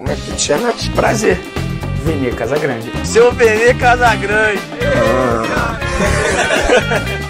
Como é que te chama? Prazer. Venê Casagrande. Seu Venê Casagrande.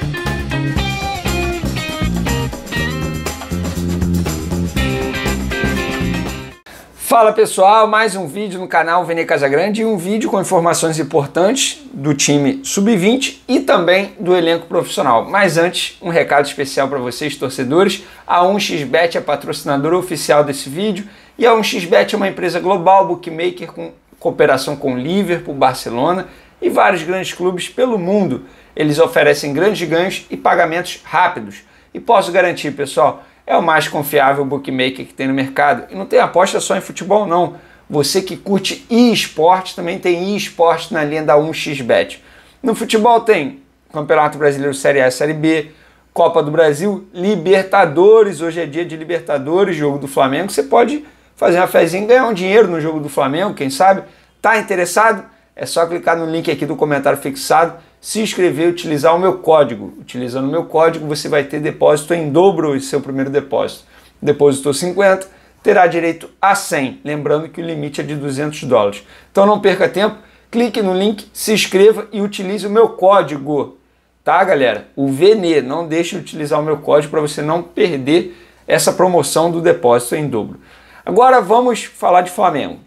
Fala pessoal, mais um vídeo no canal Venê Casagrande e um vídeo com informações importantes do time sub-20 e também do elenco profissional. Mas antes, um recado especial para vocês torcedores. A 1xBet é patrocinadora oficial desse vídeo e a 1xBet é uma empresa global, bookmaker com cooperação com Liverpool, Barcelona e vários grandes clubes pelo mundo. Eles oferecem grandes ganhos e pagamentos rápidos. E posso garantir, pessoal, é o mais confiável bookmaker que tem no mercado. E não tem aposta só em futebol, não. Você que curte e-esporte também tem e-esporte na linha da 1xBet. No futebol tem Campeonato Brasileiro Série A Série B, Copa do Brasil, Libertadores. Hoje é dia de Libertadores, jogo do Flamengo. Você pode fazer uma fezinha ganhar um dinheiro no jogo do Flamengo, quem sabe? Tá interessado? É só clicar no link aqui do comentário fixado, se inscrever e utilizar o meu código. Utilizando o meu código, você vai ter depósito em dobro o seu primeiro depósito. Depositou 50, terá direito a 100. Lembrando que o limite é de 200 dólares. Então não perca tempo, clique no link, se inscreva e utilize o meu código. Tá, galera? O VNE, não deixe de utilizar o meu código para você não perder essa promoção do depósito em dobro. Agora vamos falar de Flamengo.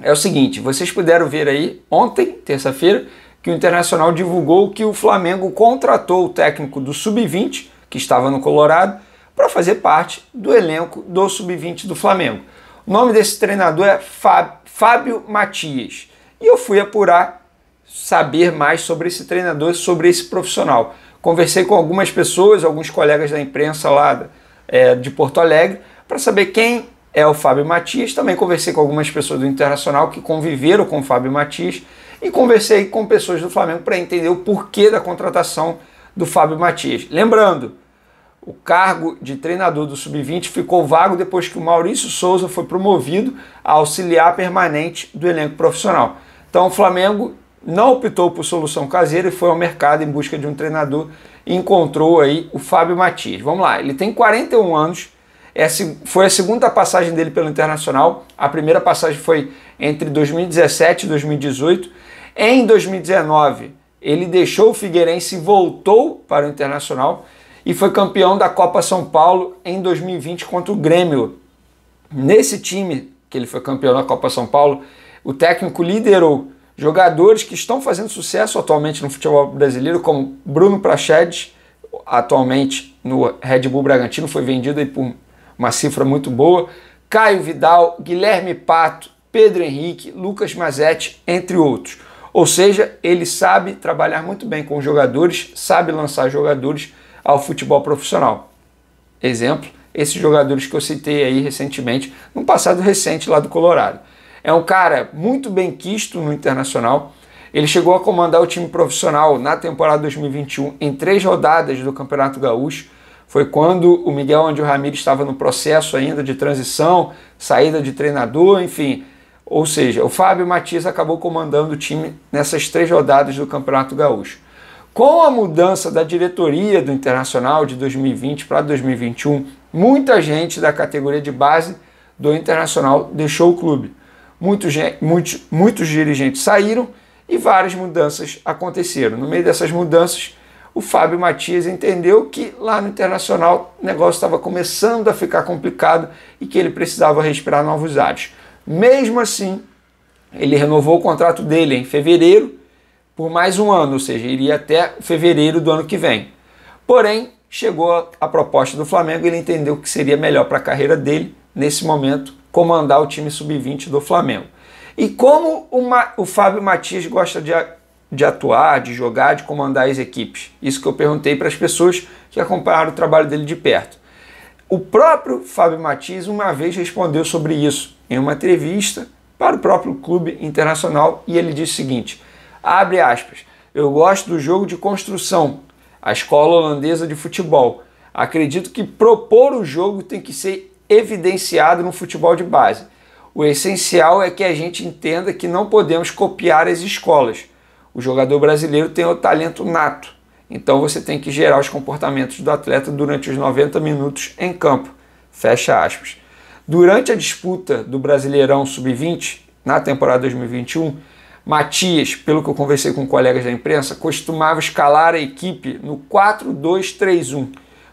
É o seguinte, vocês puderam ver aí ontem, terça-feira, que o Internacional divulgou que o Flamengo contratou o técnico do Sub-20, que estava no Colorado, para fazer parte do elenco do Sub-20 do Flamengo. O nome desse treinador é Fábio Matias. E eu fui apurar, saber mais sobre esse treinador, sobre esse profissional. Conversei com algumas pessoas, alguns colegas da imprensa lá é, de Porto Alegre, para saber quem é o Fábio Matias. Também conversei com algumas pessoas do Internacional que conviveram com o Fábio Matias e conversei com pessoas do Flamengo para entender o porquê da contratação do Fábio Matias. Lembrando, o cargo de treinador do Sub-20 ficou vago depois que o Maurício Souza foi promovido a auxiliar permanente do elenco profissional. Então o Flamengo não optou por solução caseira e foi ao mercado em busca de um treinador e encontrou aí o Fábio Matias. Vamos lá, ele tem 41 anos, é foi a segunda passagem dele pelo Internacional. A primeira passagem foi entre 2017 e 2018. Em 2019, ele deixou o Figueirense e voltou para o Internacional e foi campeão da Copa São Paulo em 2020 contra o Grêmio. Nesse time que ele foi campeão da Copa São Paulo, o técnico liderou jogadores que estão fazendo sucesso atualmente no futebol brasileiro, como Bruno Prachedes, atualmente no Red Bull Bragantino, foi vendido por uma cifra muito boa. Caio Vidal, Guilherme Pato, Pedro Henrique, Lucas Mazetti, entre outros. Ou seja, ele sabe trabalhar muito bem com jogadores, sabe lançar jogadores ao futebol profissional. Exemplo, esses jogadores que eu citei aí recentemente, no passado recente lá do Colorado. É um cara muito bem quisto no Internacional. Ele chegou a comandar o time profissional na temporada 2021 em três rodadas do Campeonato Gaúcho foi quando o Miguel Angel Ramírez estava no processo ainda de transição, saída de treinador, enfim. Ou seja, o Fábio Matias acabou comandando o time nessas três rodadas do Campeonato Gaúcho. Com a mudança da diretoria do Internacional de 2020 para 2021, muita gente da categoria de base do Internacional deixou o clube. Muitos, muitos, muitos dirigentes saíram e várias mudanças aconteceram. No meio dessas mudanças, o Fábio Matias entendeu que lá no Internacional o negócio estava começando a ficar complicado e que ele precisava respirar novos ares. Mesmo assim, ele renovou o contrato dele em fevereiro por mais um ano, ou seja, iria até fevereiro do ano que vem. Porém, chegou a proposta do Flamengo e ele entendeu que seria melhor para a carreira dele, nesse momento, comandar o time sub-20 do Flamengo. E como o, Ma o Fábio Matias gosta de de atuar, de jogar, de comandar as equipes. Isso que eu perguntei para as pessoas que acompanharam o trabalho dele de perto. O próprio Fábio Matiz uma vez respondeu sobre isso em uma entrevista para o próprio clube internacional e ele disse o seguinte: abre aspas, eu gosto do jogo de construção, a escola holandesa de futebol. Acredito que propor o jogo tem que ser evidenciado no futebol de base. O essencial é que a gente entenda que não podemos copiar as escolas o jogador brasileiro tem o talento nato, então você tem que gerar os comportamentos do atleta durante os 90 minutos em campo. Fecha aspas. Durante a disputa do Brasileirão Sub-20, na temporada 2021, Matias, pelo que eu conversei com colegas da imprensa, costumava escalar a equipe no 4-2-3-1,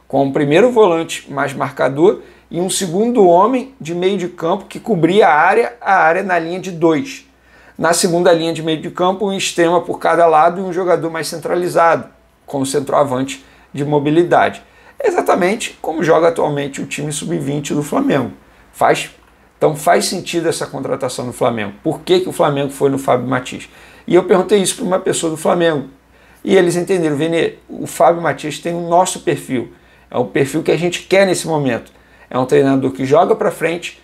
com um primeiro volante mais marcador e um segundo homem de meio de campo que cobria a área, a área na linha de 2. Na segunda linha de meio de campo, um extrema por cada lado e um jogador mais centralizado, com o centroavante de mobilidade. Exatamente como joga atualmente o time sub-20 do Flamengo. Faz, então faz sentido essa contratação do Flamengo. Por que, que o Flamengo foi no Fábio Matiz? E eu perguntei isso para uma pessoa do Flamengo. E eles entenderam, Vene, o Fábio Matias tem o nosso perfil. É o perfil que a gente quer nesse momento. É um treinador que joga para frente,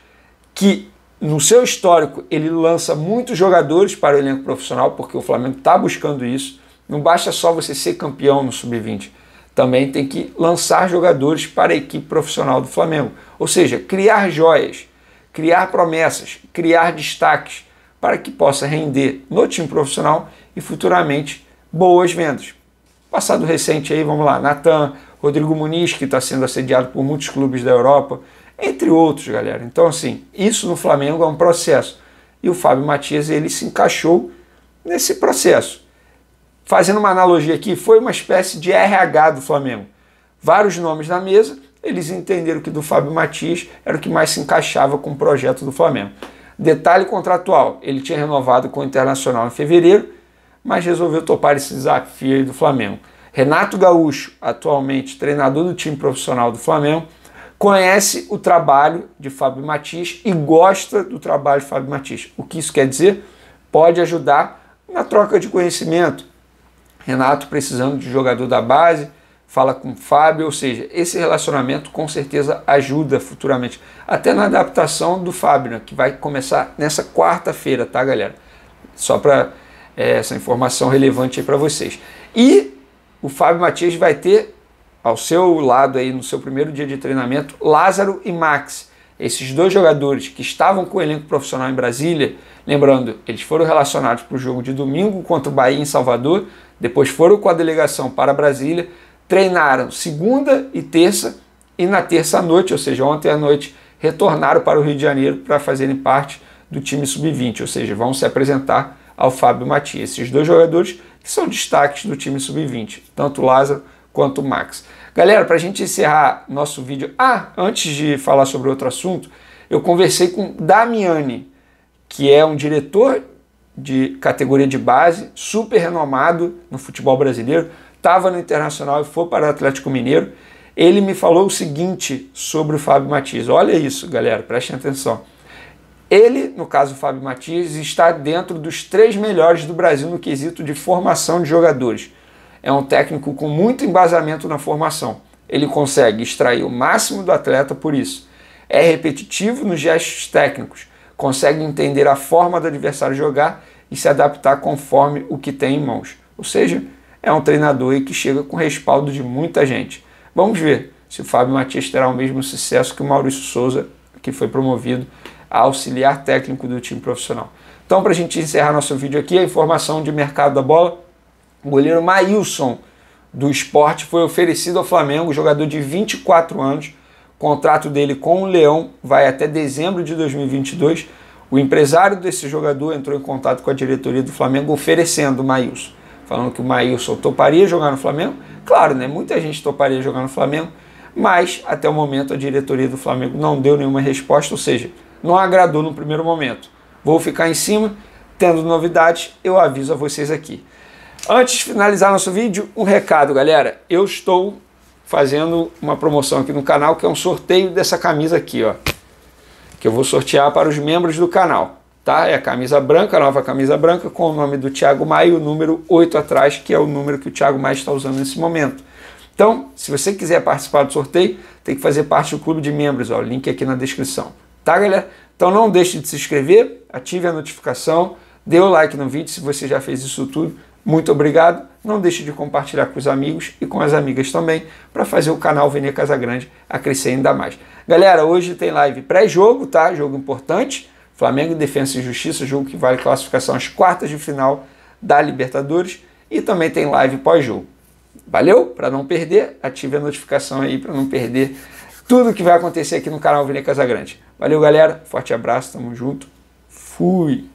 que no seu histórico, ele lança muitos jogadores para o elenco profissional, porque o Flamengo está buscando isso. Não basta só você ser campeão no sub-20, também tem que lançar jogadores para a equipe profissional do Flamengo. Ou seja, criar joias, criar promessas, criar destaques para que possa render no time profissional e futuramente boas vendas. Passado recente aí, vamos lá, Natan, Rodrigo Muniz, que está sendo assediado por muitos clubes da Europa, entre outros, galera. Então, assim, isso no Flamengo é um processo. E o Fábio Matias, ele se encaixou nesse processo. Fazendo uma analogia aqui, foi uma espécie de RH do Flamengo. Vários nomes na mesa, eles entenderam que do Fábio Matias era o que mais se encaixava com o projeto do Flamengo. Detalhe contratual, ele tinha renovado com o Internacional em fevereiro, mas resolveu topar esse desafio do Flamengo. Renato Gaúcho, atualmente treinador do time profissional do Flamengo, conhece o trabalho de Fábio Matiz e gosta do trabalho de Fábio Matiz. O que isso quer dizer? Pode ajudar na troca de conhecimento. Renato precisando de jogador da base, fala com Fábio, ou seja, esse relacionamento com certeza ajuda futuramente. Até na adaptação do Fábio, né, que vai começar nessa quarta-feira, tá, galera? Só para é, eh, essa informação relevante aí para vocês. E o Fábio Matias vai ter ao seu lado aí no seu primeiro dia de treinamento, Lázaro e Max. Esses dois jogadores que estavam com o elenco profissional em Brasília, lembrando, eles foram relacionados para o jogo de domingo contra o Bahia em Salvador, depois foram com a delegação para Brasília, treinaram segunda e terça e na terça à noite, ou seja, ontem à noite, retornaram para o Rio de Janeiro para fazerem parte do time sub-20, ou seja, vão se apresentar ao Fábio Matias. Esses dois jogadores que são destaques do time sub-20, tanto Lázaro quanto o Max. Galera, para a gente encerrar nosso vídeo, ah, antes de falar sobre outro assunto, eu conversei com Damiani, que é um diretor de categoria de base, super renomado no futebol brasileiro, estava no Internacional e foi para o Atlético Mineiro. Ele me falou o seguinte sobre o Fábio Matias. Olha isso, galera, prestem atenção. Ele, no caso o Fábio Matias, está dentro dos três melhores do Brasil no quesito de formação de jogadores é um técnico com muito embasamento na formação. Ele consegue extrair o máximo do atleta por isso. É repetitivo nos gestos técnicos, consegue entender a forma do adversário jogar e se adaptar conforme o que tem em mãos. Ou seja, é um treinador que chega com respaldo de muita gente. Vamos ver se o Fábio Matias terá o mesmo sucesso que o Maurício Souza, que foi promovido a auxiliar técnico do time profissional. Então, para a gente encerrar nosso vídeo aqui, a informação de mercado da bola o goleiro Maílson do esporte foi oferecido ao Flamengo, jogador de 24 anos. O contrato dele com o Leão vai até dezembro de 2022. O empresário desse jogador entrou em contato com a diretoria do Flamengo oferecendo o Maílson. Falando que o Maílson toparia jogar no Flamengo. Claro, né? Muita gente toparia jogar no Flamengo, mas até o momento a diretoria do Flamengo não deu nenhuma resposta, ou seja, não agradou no primeiro momento. Vou ficar em cima, tendo novidades, eu aviso a vocês aqui. Antes de finalizar nosso vídeo, um recado, galera. Eu estou fazendo uma promoção aqui no canal, que é um sorteio dessa camisa aqui, ó. Que eu vou sortear para os membros do canal, tá? É a camisa branca, a nova camisa branca, com o nome do Thiago Maia e o número 8 atrás, que é o número que o Thiago Maia está usando nesse momento. Então, se você quiser participar do sorteio, tem que fazer parte do clube de membros, ó. O link aqui na descrição, tá, galera? Então não deixe de se inscrever, ative a notificação, dê o like no vídeo se você já fez isso tudo muito obrigado. Não deixe de compartilhar com os amigos e com as amigas também para fazer o canal Vene Casagrande crescer ainda mais. Galera, hoje tem live pré-jogo, tá? Jogo importante. Flamengo Defesa Defensa e Justiça, jogo que vale classificação às quartas de final da Libertadores. E também tem live pós-jogo. Valeu? Para não perder, ative a notificação aí para não perder tudo que vai acontecer aqui no canal Venê Casagrande. Valeu, galera. Forte abraço, tamo junto. Fui!